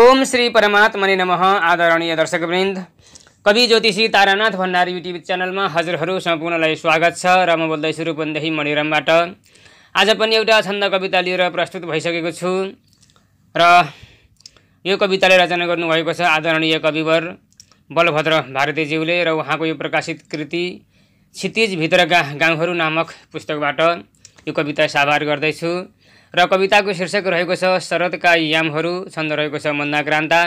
ओम श्री परमात्मने नम आदरणीय दर्शकवृन्द कवि ज्योतिषी तारानाथ भण्डारी युट्युब च्यानलमा हजुरहरू सम्पूर्णलाई स्वागत छ र म बोल्दैछु रूपन्देही मणिरमबाट आज पनि एउटा छन्द कविता लिएर प्रस्तुत भइसकेको छु र यो कविताले रचना गर्नुभएको छ आदरणीय कविवर बलभद्र भारतीज्यूले र उहाँको यो प्रकाशित कृति क्षितिजभित्रका गाउँहरू नामक पुस्तकबाट यो कविता साभार गर्दैछु र कविताको शीर्षक रहेको छ शरदका यामहरू छन्द रहेको छ मन्दाक्रान्ता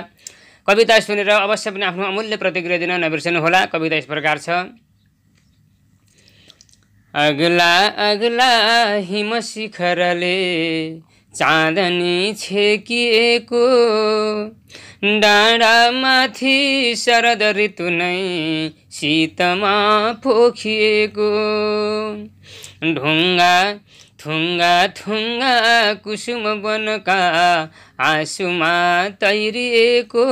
कविता सुनेर अवश्य पनि आफ्नो अमूल्य प्रतिक्रिया दिन नबिर्सनु होला कविता यस प्रकार छ अग्ला अग्ला हिम शिखरले चाँदनी छेकिएको डाँडामाथि शरद ऋतु नै शीतमा पोखिएको ढुङ्गा थुङ्गा थुङ्गा कुसुम बनका आँसुमा तैरिएको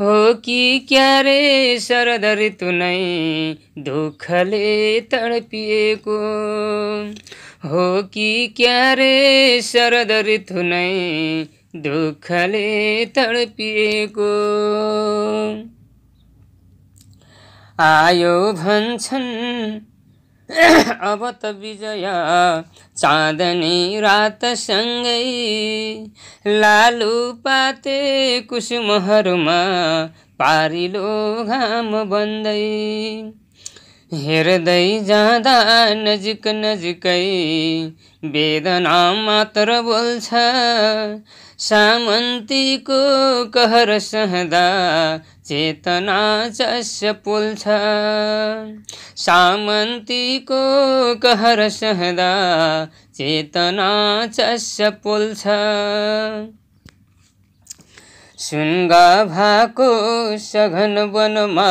हो कि क्यारे शरद ऋतु नै दुःखले तडपिएको हो कि क्यारे शरद ऋतु नै दुःखले तडपिएको आयो भन्छन् अब त विजय चाँदनी रात सँगै लालु पाते कुसुमहरूमा पारिलो घाम बन्दै हेर्दै जाँदा नजिक नजिकै वेदना मात्र बोल्छ सामन्तीको कहर सहदा चेतना चस्य पोल्छ सामन्तीको कहर सहदा, चेतना चस्य पोल्छ सुनगा भएको सघन वनमा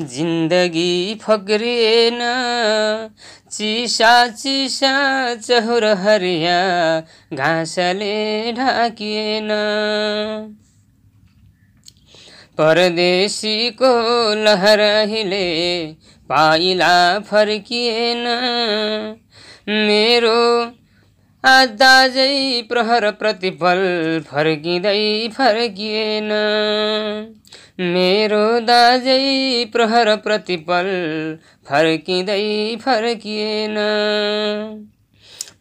जिन्दगी फक्रिएन चिसा चिसा चौर हरिया घाँसले ढाकिएन परदेशीको लहरहिले पाइला फर्किएन मेरो आदाजै प्रहर प्रतिफल फर्किँदै फर्किएन मेरो दाजै प्रहर प्रतिपल फर्किँदै फर्किएन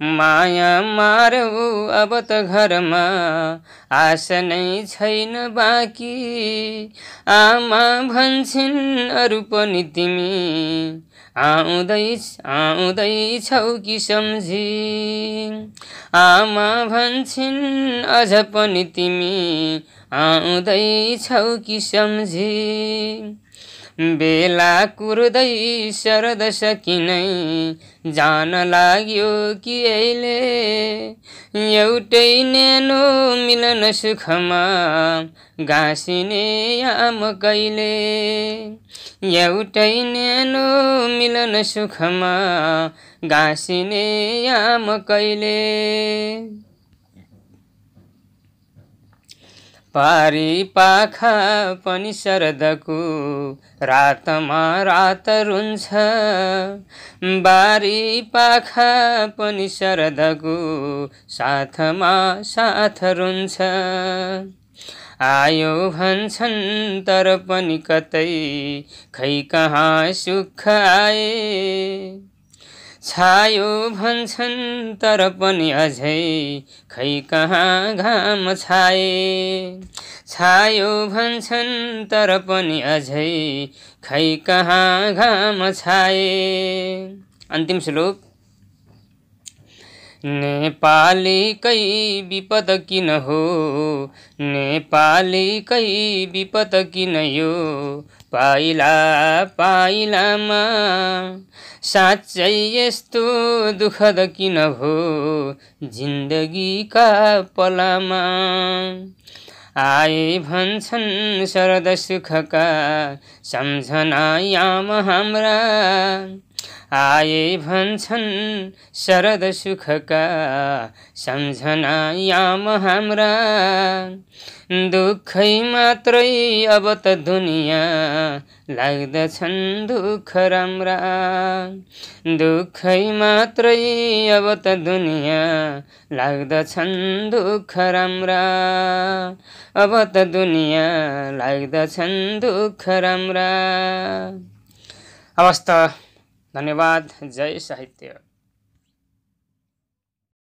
माया मारौ अब त घरमा आशा नै छैन बाँकी आमा भन्छन् अरू पनि तिमी आउँदै छौ कि सम्झी आमा भन्छन् अझ पनि तिमी छौ कि सम्झी बेला कुर्दै शरद सकिनै जान लाग्यो कि अहिले एउटै न्यानो मिलन सुखमा गाँसिने आम कहिले एउटै न्यानो मिलन सुखमा गाँसिने आम कहिले पारी पाखा पनि शरदको रातमा रात रुन्छ बारी पाखा पनि शरदको साथमा साथ रुन्छ आयो भन्छन् तर पनि कतै खै कहाँ सुख आए छायो भन्छन् तर पनि अझै खै कहाँ घाम छाए छायो भन्छन् तर पनि अझै खै कहाँ घाम छाए अन्तिम श्लोक नेपालीकै विपद किन हो नेपालीकै विपद किन यो पाइला पाइलामा साँच्चै यस्तो दुखद किन भो जिन्दगीका पलामा आए भन्छन् शरद सुखका सम्झना याम हाम्रा आए भन्छन् शरद सुखका सम्झना याम हाम्रा दुःखै मात्रै अब त दुनियाँ लाग्दछन् दुःख राम्रा दुःखै मात्रै अब त दुनियाँ लाग्दछन् दुःख राम्रा अब त दुनियाँ लाग्दछन् दुःख राम्रा अवस्था ધન્યવાદ જય સાહિત્ય